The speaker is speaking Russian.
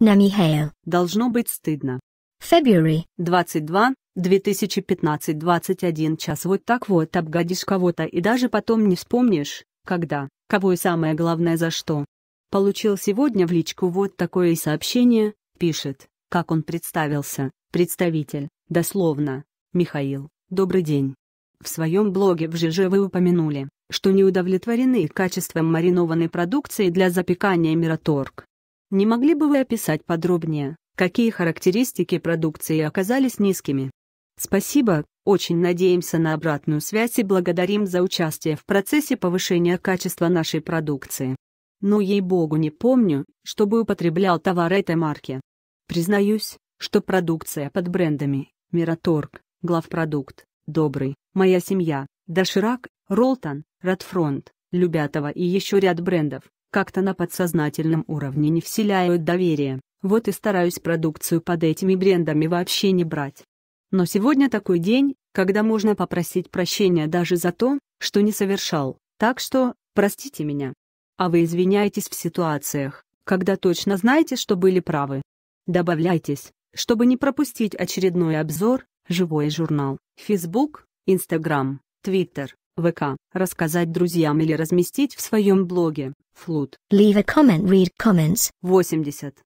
на Михаил. Должно быть стыдно. February. 22, 2015, 21 час. Вот так вот обгадишь кого-то и даже потом не вспомнишь, когда, кого и самое главное за что. Получил сегодня в личку вот такое сообщение, пишет, как он представился, представитель, дословно, Михаил, добрый день. В своем блоге в ЖЖ вы упомянули, что не удовлетворены качеством маринованной продукции для запекания Мираторг. Не могли бы вы описать подробнее, какие характеристики продукции оказались низкими? Спасибо, очень надеемся на обратную связь и благодарим за участие в процессе повышения качества нашей продукции. Но ну, ей-богу не помню, чтобы употреблял товар этой марки. Признаюсь, что продукция под брендами Мираторг, Главпродукт, Добрый, Моя семья, Доширак, Ролтон, Радфронт, Любятова и еще ряд брендов, как-то на подсознательном уровне не вселяют доверие, вот и стараюсь продукцию под этими брендами вообще не брать. Но сегодня такой день, когда можно попросить прощения даже за то, что не совершал, так что, простите меня. А вы извиняетесь в ситуациях, когда точно знаете, что были правы. Добавляйтесь, чтобы не пропустить очередной обзор, живой журнал, Facebook, Instagram, Twitter. ВК, рассказать друзьям или разместить в своем блоге. Флут. Leave a comment, read comments. 80.